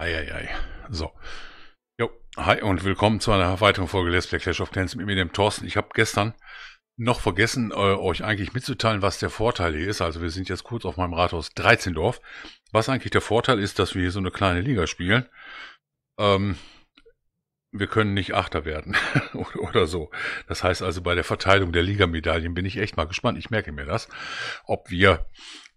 Eieiei. So. Jo, hi und willkommen zu einer weiteren Folge Let's Play Clash of Clans mit mir, dem Thorsten. Ich habe gestern noch vergessen, äh, euch eigentlich mitzuteilen, was der Vorteil hier ist. Also wir sind jetzt kurz auf meinem Rathaus 13 Dorf. Was eigentlich der Vorteil ist, dass wir hier so eine kleine Liga spielen. Ähm, wir können nicht Achter werden oder so. Das heißt also, bei der Verteilung der Ligamedaillen bin ich echt mal gespannt. Ich merke mir das, ob wir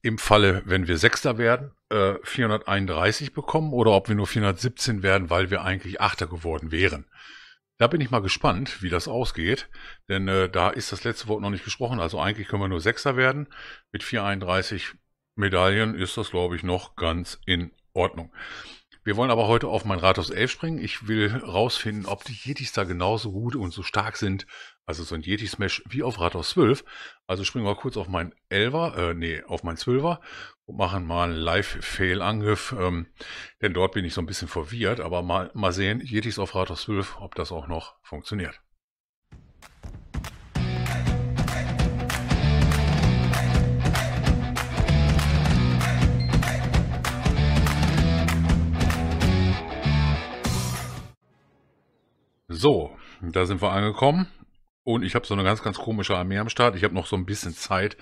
im Falle, wenn wir Sechster werden, äh, 431 bekommen oder ob wir nur 417 werden, weil wir eigentlich Achter geworden wären. Da bin ich mal gespannt, wie das ausgeht, denn äh, da ist das letzte Wort noch nicht gesprochen. Also eigentlich können wir nur Sechster werden. Mit 431 Medaillen ist das, glaube ich, noch ganz in Ordnung. Wir wollen aber heute auf mein Rathaus 11 springen. Ich will rausfinden, ob die Jedis da genauso gut und so stark sind also so ein Yeti Smash wie auf Rathaus 12. Also springen wir kurz auf meinen 11er, äh, nee, auf meinen 12er und machen mal einen Live-Fail-Angriff. Ähm, denn dort bin ich so ein bisschen verwirrt, aber mal, mal sehen, Yetis auf Rathaus 12, ob das auch noch funktioniert. So, da sind wir angekommen. Und ich habe so eine ganz, ganz komische Armee am Start. Ich habe noch so ein bisschen Zeit.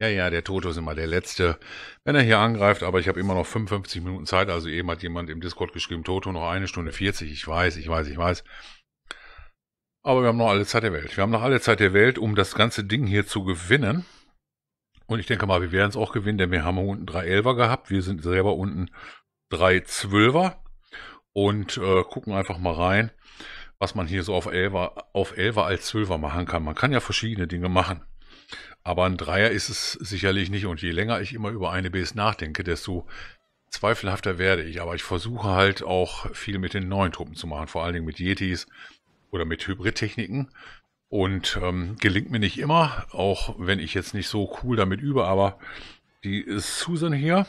Ja, ja, der Toto ist immer der Letzte, wenn er hier angreift. Aber ich habe immer noch 55 Minuten Zeit. Also eben hat jemand im Discord geschrieben, Toto noch eine Stunde 40. Ich weiß, ich weiß, ich weiß. Aber wir haben noch alle Zeit der Welt. Wir haben noch alle Zeit der Welt, um das ganze Ding hier zu gewinnen. Und ich denke mal, wir werden es auch gewinnen, denn wir haben unten drei Elfer gehabt. Wir sind selber unten drei Zwölfer. Und äh, gucken einfach mal rein was man hier so auf Elfer, auf Elfer als 12er machen kann. Man kann ja verschiedene Dinge machen. Aber ein Dreier ist es sicherlich nicht. Und je länger ich immer über eine Base nachdenke, desto zweifelhafter werde ich. Aber ich versuche halt auch viel mit den neuen Truppen zu machen. Vor allen Dingen mit Yetis oder mit Hybridtechniken. Und ähm, gelingt mir nicht immer, auch wenn ich jetzt nicht so cool damit übe. Aber die Susan hier,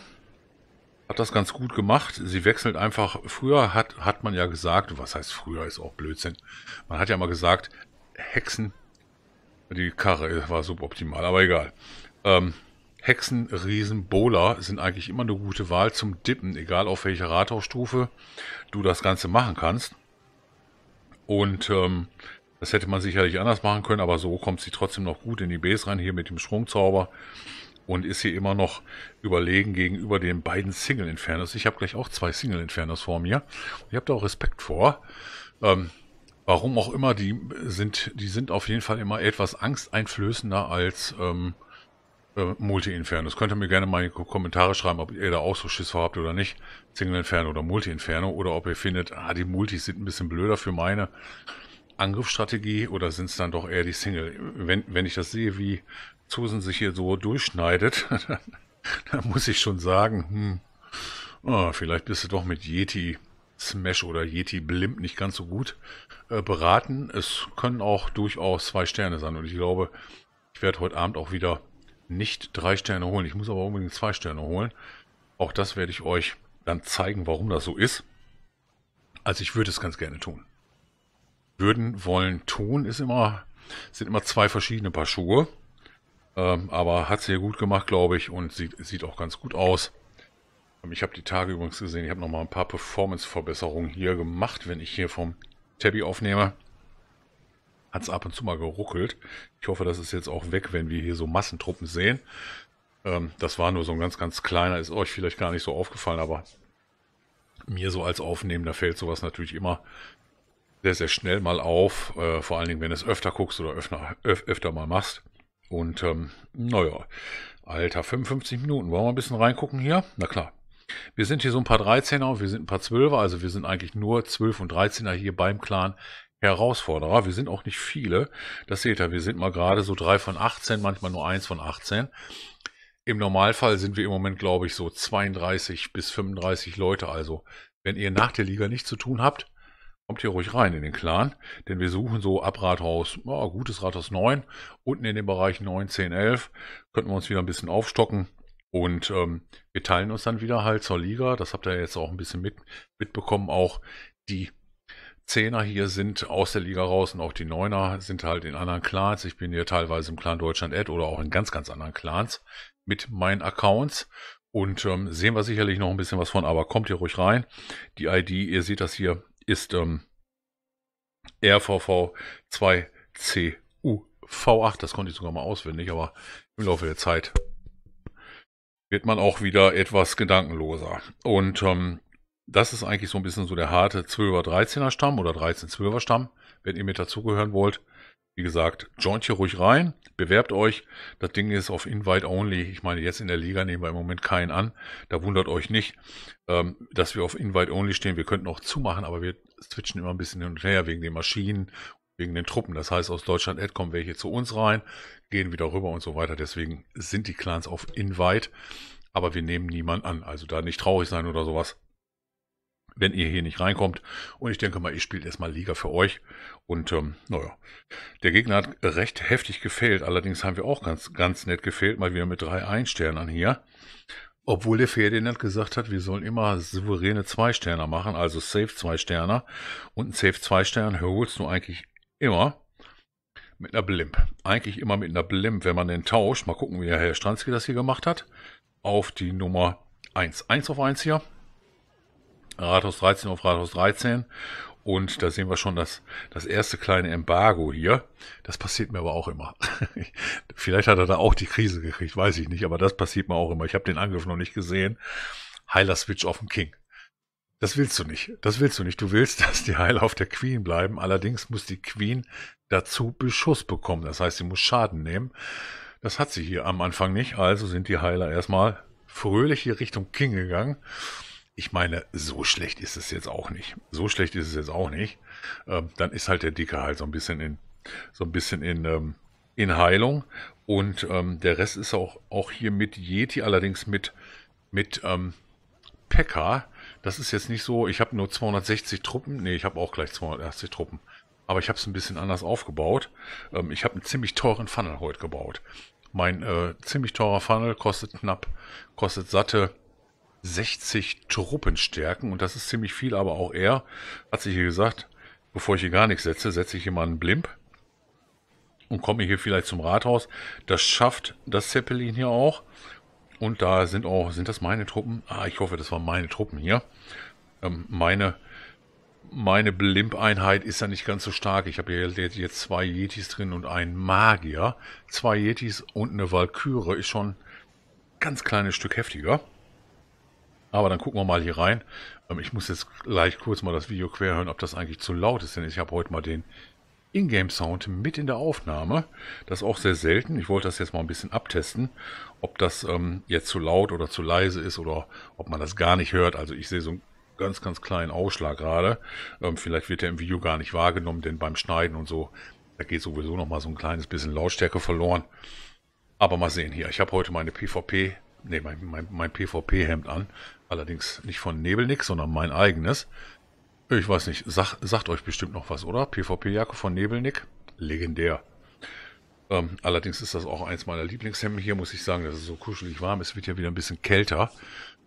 hat das ganz gut gemacht. Sie wechselt einfach. Früher hat, hat man ja gesagt, was heißt früher, ist auch Blödsinn. Man hat ja mal gesagt, Hexen, die Karre war suboptimal, aber egal. Ähm, Hexen, Riesen, Bowler sind eigentlich immer eine gute Wahl zum Dippen, egal auf welcher Rathausstufe du das Ganze machen kannst. Und ähm, das hätte man sicherlich anders machen können, aber so kommt sie trotzdem noch gut in die Base rein, hier mit dem Schwungzauber und ist hier immer noch überlegen gegenüber den beiden Single Infernos. Ich habe gleich auch zwei Single Infernos vor mir. Ich habe da auch Respekt vor. Ähm, warum auch immer, die sind, die sind auf jeden Fall immer etwas angsteinflößender als ähm, äh, Multi-Infernos. Könnt ihr mir gerne mal in die Kommentare schreiben, ob ihr da auch so Schiss vor habt oder nicht. Single Inferno oder Multi-Inferno. Oder ob ihr findet, ah, die Multis sind ein bisschen blöder für meine Angriffsstrategie. Oder sind es dann doch eher die Single? Wenn, wenn ich das sehe, wie Susan sich hier so durchschneidet, da muss ich schon sagen, hm, oh, vielleicht bist du doch mit Yeti Smash oder Yeti Blimp nicht ganz so gut äh, beraten. Es können auch durchaus zwei Sterne sein. Und ich glaube, ich werde heute Abend auch wieder nicht drei Sterne holen. Ich muss aber unbedingt zwei Sterne holen. Auch das werde ich euch dann zeigen, warum das so ist. Also ich würde es ganz gerne tun. Würden, wollen, tun ist immer, sind immer zwei verschiedene Paar Schuhe. Ähm, aber hat sehr gut gemacht, glaube ich, und sieht, sieht auch ganz gut aus. Ähm, ich habe die Tage übrigens gesehen, ich habe mal ein paar Performance-Verbesserungen hier gemacht, wenn ich hier vom Tabby aufnehme. Hat es ab und zu mal geruckelt. Ich hoffe, das ist jetzt auch weg, wenn wir hier so Massentruppen sehen. Ähm, das war nur so ein ganz, ganz kleiner, ist euch vielleicht gar nicht so aufgefallen, aber mir so als Aufnehmender fällt sowas natürlich immer sehr, sehr schnell mal auf. Äh, vor allen Dingen, wenn du es öfter guckst oder öfter, öf öfter mal machst. Und ähm, naja, Alter, 55 Minuten. Wollen wir ein bisschen reingucken hier? Na klar. Wir sind hier so ein paar 13er und wir sind ein paar 12er, also wir sind eigentlich nur 12 und 13er hier beim Clan Herausforderer. Wir sind auch nicht viele. Das seht ihr, wir sind mal gerade so 3 von 18, manchmal nur 1 von 18. Im Normalfall sind wir im Moment, glaube ich, so 32 bis 35 Leute. Also, wenn ihr nach der Liga nichts zu tun habt, kommt hier ruhig rein in den Clan, denn wir suchen so ab Rathaus, ja, gutes Rathaus 9, unten in dem Bereich 9, 10, 11, könnten wir uns wieder ein bisschen aufstocken und ähm, wir teilen uns dann wieder halt zur Liga, das habt ihr jetzt auch ein bisschen mit, mitbekommen, auch die Zehner hier sind aus der Liga raus und auch die Neuner sind halt in anderen Clans. Ich bin hier teilweise im Clan Deutschland Ed oder auch in ganz, ganz anderen Clans mit meinen Accounts. Und ähm, sehen wir sicherlich noch ein bisschen was von, aber kommt hier ruhig rein. Die ID, ihr seht das hier ist ähm, RVV 2CUV8. Das konnte ich sogar mal auswendig, aber im Laufe der Zeit wird man auch wieder etwas gedankenloser. Und ähm, das ist eigentlich so ein bisschen so der harte 12er, 13er Stamm oder 13, 12er Stamm, wenn ihr mit dazugehören wollt wie gesagt, joint hier ruhig rein, bewerbt euch. Das Ding ist auf Invite Only. Ich meine, jetzt in der Liga nehmen wir im Moment keinen an. Da wundert euch nicht, ähm, dass wir auf Invite Only stehen. Wir könnten auch zumachen, aber wir switchen immer ein bisschen hin und her wegen den Maschinen, wegen den Truppen. Das heißt, aus Deutschland Ad kommen welche zu uns rein, gehen wieder rüber und so weiter. Deswegen sind die Clans auf Invite, aber wir nehmen niemanden an. Also da nicht traurig sein oder sowas wenn ihr hier nicht reinkommt. Und ich denke mal, ich spiele erstmal Liga für euch. Und ähm, naja, der Gegner hat recht heftig gefehlt. Allerdings haben wir auch ganz, ganz nett gefehlt, mal wieder mit drei Einsternern hier. Obwohl der Ferdinand gesagt hat, wir sollen immer souveräne Zwei-Sterner machen, also Safe Zwei-Sterner. Und ein Safe Zwei-Stern holst du eigentlich immer mit einer Blimp. Eigentlich immer mit einer Blimp, wenn man den tauscht. Mal gucken, wie der Herr Stranski das hier gemacht hat. Auf die Nummer 1. 1 auf 1 hier. Rathaus 13 auf Rathaus 13. Und da sehen wir schon das, das erste kleine Embargo hier. Das passiert mir aber auch immer. Vielleicht hat er da auch die Krise gekriegt, weiß ich nicht, aber das passiert mir auch immer. Ich habe den Angriff noch nicht gesehen. Heiler Switch auf den King. Das willst du nicht. Das willst du nicht. Du willst, dass die Heiler auf der Queen bleiben. Allerdings muss die Queen dazu Beschuss bekommen. Das heißt, sie muss Schaden nehmen. Das hat sie hier am Anfang nicht. Also sind die Heiler erstmal fröhlich hier Richtung King gegangen ich meine, so schlecht ist es jetzt auch nicht. So schlecht ist es jetzt auch nicht. Ähm, dann ist halt der Dicke halt so ein bisschen in, so ein bisschen in, ähm, in Heilung. Und ähm, der Rest ist auch, auch hier mit Yeti, allerdings mit, mit ähm, Pekka. Das ist jetzt nicht so, ich habe nur 260 Truppen. Nee, ich habe auch gleich 280 Truppen. Aber ich habe es ein bisschen anders aufgebaut. Ähm, ich habe einen ziemlich teuren Funnel heute gebaut. Mein äh, ziemlich teurer Funnel kostet knapp, kostet satte 60 Truppenstärken und das ist ziemlich viel, aber auch er hat sich hier gesagt, bevor ich hier gar nichts setze, setze ich hier mal einen Blimp und komme hier vielleicht zum Rathaus. Das schafft das Zeppelin hier auch. Und da sind auch, sind das meine Truppen? Ah, ich hoffe, das waren meine Truppen hier. Ähm, meine meine Blimp-Einheit ist ja nicht ganz so stark. Ich habe hier jetzt zwei Yetis drin und einen Magier. Zwei Yetis und eine Valkyrie ist schon ein ganz kleines Stück heftiger. Aber dann gucken wir mal hier rein. Ähm, ich muss jetzt gleich kurz mal das Video quer hören, ob das eigentlich zu laut ist, denn ich habe heute mal den Ingame-Sound mit in der Aufnahme. Das ist auch sehr selten. Ich wollte das jetzt mal ein bisschen abtesten, ob das ähm, jetzt zu laut oder zu leise ist oder ob man das gar nicht hört. Also ich sehe so einen ganz, ganz kleinen Ausschlag gerade. Ähm, vielleicht wird der im Video gar nicht wahrgenommen, denn beim Schneiden und so, da geht sowieso noch mal so ein kleines bisschen Lautstärke verloren. Aber mal sehen hier. Ich habe heute meine PvP nee, mein, mein, mein PvP-Hemd an. Allerdings nicht von Nebelnix, sondern mein eigenes. Ich weiß nicht, sag, sagt euch bestimmt noch was, oder? PvP-Jacke von Nebelnick, legendär. Ähm, allerdings ist das auch eins meiner Lieblingshemden hier, muss ich sagen, dass es so kuschelig warm ist, wird ja wieder ein bisschen kälter.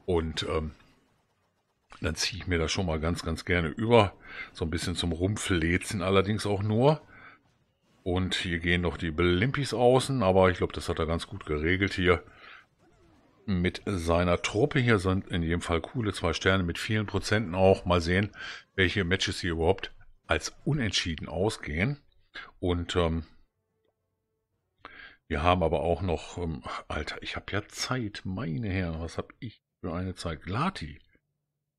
Und ähm, dann ziehe ich mir das schon mal ganz, ganz gerne über. So ein bisschen zum Rumpflezen allerdings auch nur. Und hier gehen noch die Blimpis außen, aber ich glaube, das hat er ganz gut geregelt hier mit seiner Truppe hier sind in jedem Fall coole zwei Sterne mit vielen Prozenten auch. Mal sehen, welche Matches hier überhaupt als unentschieden ausgehen. Und ähm, wir haben aber auch noch, ähm, Alter, ich habe ja Zeit, meine Herren, was habe ich für eine Zeit? Glati.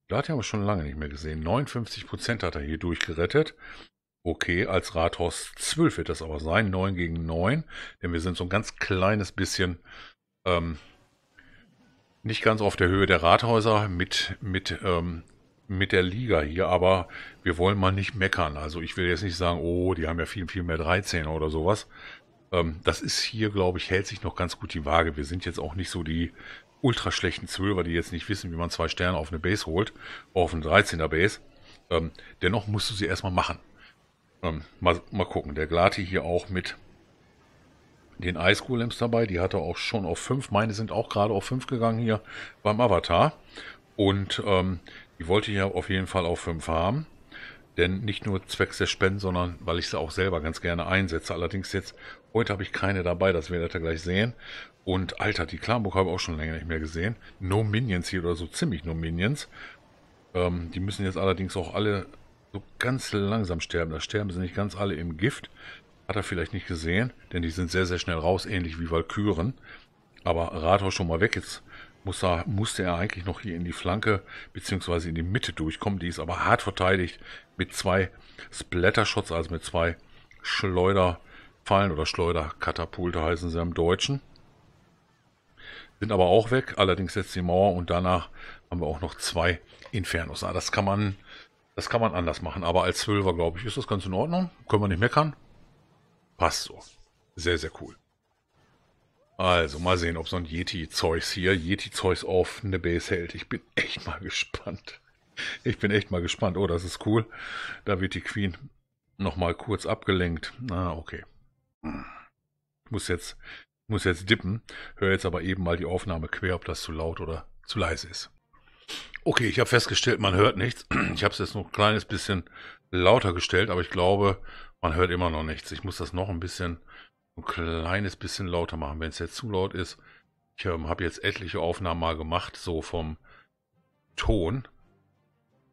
Glati haben wir schon lange nicht mehr gesehen. 59% hat er hier durchgerettet. Okay, als Rathaus 12 wird das aber sein. 9 gegen 9. Denn wir sind so ein ganz kleines bisschen ähm, nicht ganz auf der Höhe der Rathäuser mit, mit, ähm, mit der Liga hier, aber wir wollen mal nicht meckern. Also ich will jetzt nicht sagen, oh, die haben ja viel, viel mehr 13 oder sowas. Ähm, das ist hier, glaube ich, hält sich noch ganz gut die Waage. Wir sind jetzt auch nicht so die ultra schlechten Zwölfer, die jetzt nicht wissen, wie man zwei Sterne auf eine Base holt, auf ein 13er Base. Ähm, dennoch musst du sie erstmal machen. Ähm, mal, mal gucken. Der Glati hier auch mit den Ice Golems dabei. Die hatte auch schon auf 5. Meine sind auch gerade auf 5 gegangen hier beim Avatar. Und ähm, die wollte ich ja auf jeden Fall auf 5 haben. Denn nicht nur zwecks der Spenden, sondern weil ich sie auch selber ganz gerne einsetze. Allerdings jetzt, heute habe ich keine dabei, das werdet ihr gleich sehen. Und Alter, die Klamburg habe ich auch schon länger nicht mehr gesehen. No Minions hier oder so ziemlich No Minions. Ähm, die müssen jetzt allerdings auch alle so ganz langsam sterben. Da sterben sie nicht ganz alle im Gift. Hat er vielleicht nicht gesehen, denn die sind sehr, sehr schnell raus, ähnlich wie Valkyren. Aber Rathaus schon mal weg. Jetzt muss er, musste er eigentlich noch hier in die Flanke beziehungsweise in die Mitte durchkommen. Die ist aber hart verteidigt mit zwei Splattershots, also mit zwei Schleuderfallen oder Schleuderkatapulte heißen sie im Deutschen. Sind aber auch weg, allerdings jetzt die Mauer und danach haben wir auch noch zwei Infernos. Ah, das kann man, das kann man anders machen, aber als Zwölfer, glaube ich, ist das ganz in Ordnung. Können wir nicht meckern. Passt so. Sehr, sehr cool. Also, mal sehen, ob so ein Yeti-Zeugs hier, Yeti-Zeugs auf eine Base hält. Ich bin echt mal gespannt. Ich bin echt mal gespannt. Oh, das ist cool. Da wird die Queen nochmal kurz abgelenkt. Na, ah, okay. Ich muss jetzt, muss jetzt dippen. Höre jetzt aber eben mal die Aufnahme quer, ob das zu laut oder zu leise ist. Okay, ich habe festgestellt, man hört nichts. Ich habe es jetzt noch ein kleines bisschen lauter gestellt, aber ich glaube, man hört immer noch nichts. Ich muss das noch ein bisschen, ein kleines bisschen lauter machen, wenn es jetzt zu laut ist. Ich ähm, habe jetzt etliche Aufnahmen mal gemacht, so vom Ton.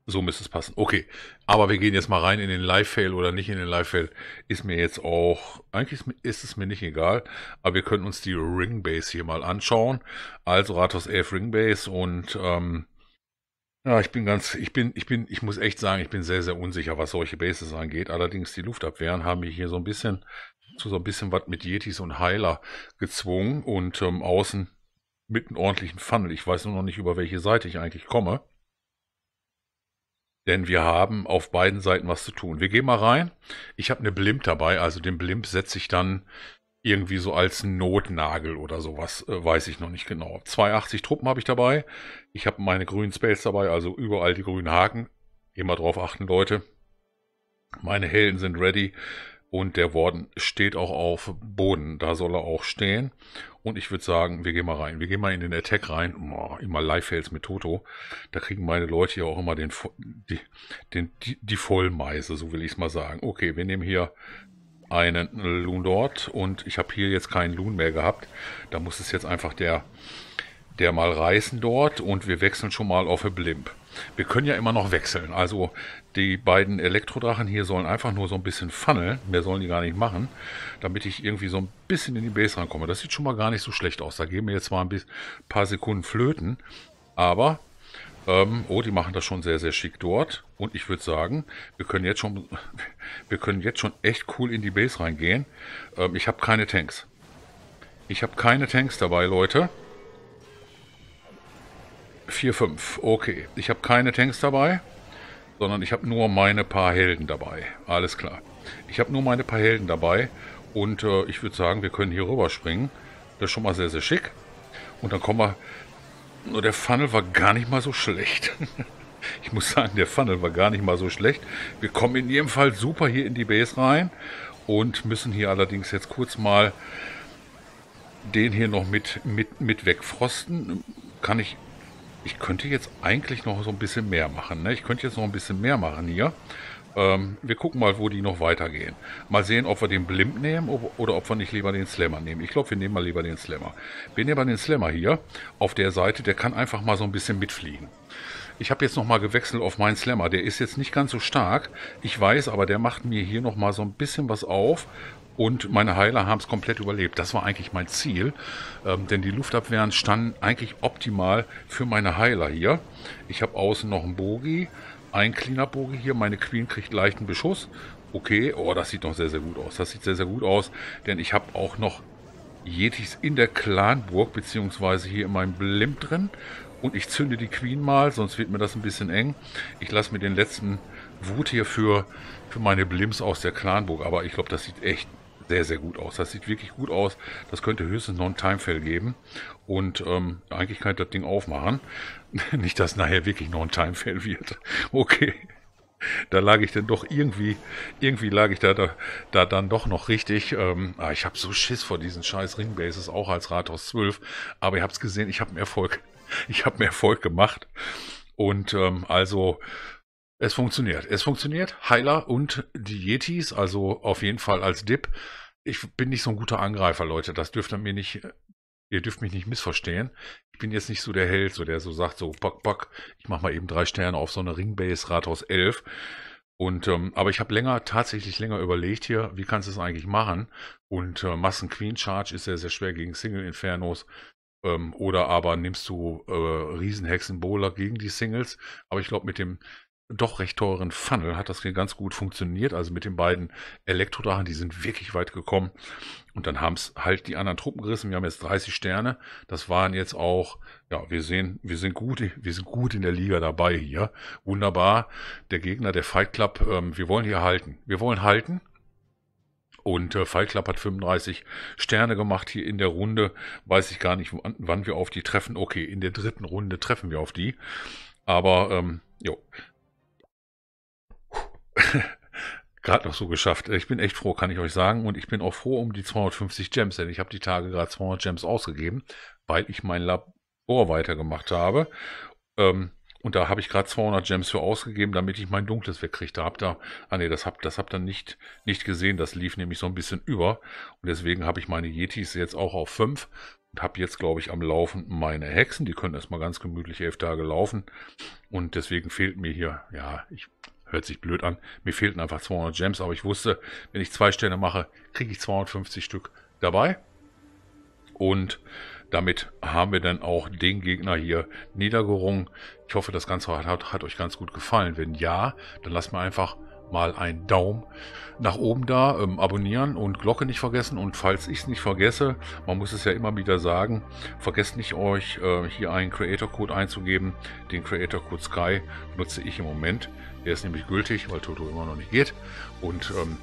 So müsste es passen. Okay, aber wir gehen jetzt mal rein in den Live-Fail oder nicht in den Live-Fail. Ist mir jetzt auch, eigentlich ist es mir nicht egal, aber wir können uns die Ring Bass hier mal anschauen. Also Rathaus 11 Ring Bass und ähm, ja, ich bin ganz, ich bin, ich bin, ich muss echt sagen, ich bin sehr, sehr unsicher, was solche Bases angeht. Allerdings die Luftabwehren haben mich hier so ein bisschen zu so ein bisschen was mit Yetis und Heiler gezwungen und ähm, außen mit einem ordentlichen Funnel. Ich weiß nur noch nicht, über welche Seite ich eigentlich komme. Denn wir haben auf beiden Seiten was zu tun. Wir gehen mal rein. Ich habe eine Blimp dabei, also den Blimp setze ich dann irgendwie so als Notnagel oder sowas, äh, weiß ich noch nicht genau. 280 Truppen habe ich dabei. Ich habe meine grünen Spells dabei, also überall die grünen Haken. Immer drauf achten, Leute. Meine Helden sind ready und der Worden steht auch auf Boden. Da soll er auch stehen. Und ich würde sagen, wir gehen mal rein. Wir gehen mal in den Attack rein. Oh, immer Lifefails mit Toto. Da kriegen meine Leute ja auch immer den, die, den, die, die Vollmeise, so will ich es mal sagen. Okay, wir nehmen hier einen Loon dort und ich habe hier jetzt keinen Loon mehr gehabt. Da muss es jetzt einfach der, der mal reißen dort und wir wechseln schon mal auf eine Blimp. Wir können ja immer noch wechseln. Also die beiden Elektrodrachen hier sollen einfach nur so ein bisschen funneln. Mehr sollen die gar nicht machen, damit ich irgendwie so ein bisschen in die Base rankomme. Das sieht schon mal gar nicht so schlecht aus. Da geben wir jetzt zwar ein paar Sekunden flöten, aber ähm, oh, die machen das schon sehr, sehr schick dort. Und ich würde sagen, wir können jetzt schon, wir können jetzt schon echt cool in die Base reingehen. Ähm, ich habe keine Tanks. Ich habe keine Tanks dabei, Leute. 4, 5. Okay. Ich habe keine Tanks dabei, sondern ich habe nur meine paar Helden dabei. Alles klar. Ich habe nur meine paar Helden dabei. Und äh, ich würde sagen, wir können hier rüber springen. Das ist schon mal sehr, sehr schick. Und dann kommen wir nur der Funnel war gar nicht mal so schlecht. Ich muss sagen, der Funnel war gar nicht mal so schlecht. Wir kommen in jedem Fall super hier in die Base rein und müssen hier allerdings jetzt kurz mal den hier noch mit, mit, mit wegfrosten. Kann ich, ich könnte jetzt eigentlich noch so ein bisschen mehr machen. Ne? Ich könnte jetzt noch ein bisschen mehr machen hier. Ähm, wir gucken mal, wo die noch weitergehen. Mal sehen, ob wir den Blimp nehmen ob, oder ob wir nicht lieber den Slammer nehmen. Ich glaube, wir nehmen mal lieber den Slammer. Wir nehmen mal den Slammer hier auf der Seite. Der kann einfach mal so ein bisschen mitfliegen. Ich habe jetzt nochmal gewechselt auf meinen Slammer. Der ist jetzt nicht ganz so stark. Ich weiß, aber der macht mir hier nochmal so ein bisschen was auf. Und meine Heiler haben es komplett überlebt. Das war eigentlich mein Ziel. Ähm, denn die Luftabwehren standen eigentlich optimal für meine Heiler hier. Ich habe außen noch einen Bogi. Ein Cleaner-Bogen hier. Meine Queen kriegt leichten Beschuss. Okay, oh, das sieht noch sehr, sehr gut aus. Das sieht sehr, sehr gut aus, denn ich habe auch noch Yetis in der Clanburg, beziehungsweise hier in meinem Blimp drin. Und ich zünde die Queen mal, sonst wird mir das ein bisschen eng. Ich lasse mir den letzten Wut hier für, für meine Blimps aus der Clanburg. Aber ich glaube, das sieht echt sehr, sehr gut aus. Das sieht wirklich gut aus. Das könnte höchstens noch ein time geben. Und ähm, eigentlich kann ich das Ding aufmachen. Nicht, dass nachher wirklich noch ein time wird. Okay. Da lag ich dann doch irgendwie, irgendwie lag ich da, da, da dann doch noch richtig. Ähm, ah, ich habe so Schiss vor diesen scheiß Ringbases, auch als Rathaus 12. Aber ihr habt es gesehen, ich habe einen Erfolg. Ich habe einen Erfolg gemacht. Und ähm, also es funktioniert. Es funktioniert. Heiler und die Yetis, also auf jeden Fall als Dip. Ich bin nicht so ein guter Angreifer, Leute. Das dürft ihr mir nicht, ihr dürft mich nicht missverstehen. Ich bin jetzt nicht so der Held, so der so sagt, so bock, bock, ich mach mal eben drei Sterne auf so eine Ringbase Rathaus 11. Und, ähm, aber ich habe länger, tatsächlich länger überlegt hier, wie kannst du es eigentlich machen? Und äh, Massen Queen Charge ist sehr, sehr schwer gegen Single Infernos. Ähm, oder aber nimmst du äh, Riesenhexen Bowler gegen die Singles. Aber ich glaube, mit dem doch recht teuren Funnel hat das hier ganz gut funktioniert. Also mit den beiden Elektrodrachen, die sind wirklich weit gekommen. Und dann haben es halt die anderen Truppen gerissen. Wir haben jetzt 30 Sterne. Das waren jetzt auch, ja, wir sehen, wir sind gut, wir sind gut in der Liga dabei hier. Wunderbar. Der Gegner, der Fight Club, ähm, wir wollen hier halten. Wir wollen halten. Und äh, Fight Club hat 35 Sterne gemacht hier in der Runde. Weiß ich gar nicht, wann, wann wir auf die treffen. Okay, in der dritten Runde treffen wir auf die. Aber, ähm, jo, gerade noch so geschafft. Ich bin echt froh, kann ich euch sagen. Und ich bin auch froh um die 250 Gems, denn ich habe die Tage gerade 200 Gems ausgegeben, weil ich mein Labor weitergemacht habe. Ähm, und da habe ich gerade 200 Gems für ausgegeben, damit ich mein Dunkles wegkriege. Da habt ihr, ah nee, das habt, das habt ihr nicht, nicht gesehen. Das lief nämlich so ein bisschen über. Und deswegen habe ich meine Yetis jetzt auch auf 5 und habe jetzt, glaube ich, am Laufen meine Hexen. Die können erstmal ganz gemütlich elf Tage laufen. Und deswegen fehlt mir hier, ja, ich hört sich blöd an, mir fehlten einfach 200 Gems, aber ich wusste, wenn ich zwei Sterne mache, kriege ich 250 Stück dabei. Und damit haben wir dann auch den Gegner hier niedergerungen. Ich hoffe, das Ganze hat, hat euch ganz gut gefallen. Wenn ja, dann lasst mir einfach mal einen Daumen nach oben da, ähm, abonnieren und Glocke nicht vergessen. Und falls ich es nicht vergesse, man muss es ja immer wieder sagen, vergesst nicht euch äh, hier einen Creator Code einzugeben. Den Creator Code Sky nutze ich im Moment der ist nämlich gültig, weil Toto immer noch nicht geht. Und ähm,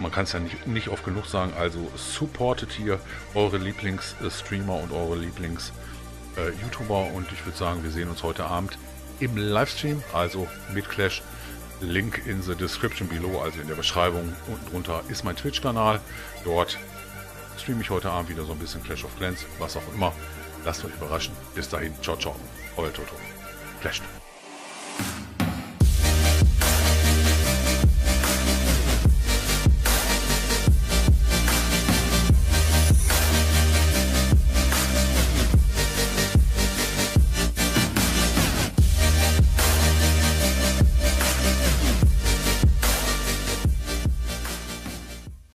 man kann es ja nicht, nicht oft genug sagen, also supportet hier eure Lieblingsstreamer und eure Lieblings-YouTuber. Äh, und ich würde sagen, wir sehen uns heute Abend im Livestream, also mit Clash. Link in the description below, also in der Beschreibung unten drunter, ist mein Twitch-Kanal. Dort streame ich heute Abend wieder so ein bisschen Clash of Clans, was auch immer. Lasst euch überraschen. Bis dahin, ciao, ciao. Euer Toto. Clash.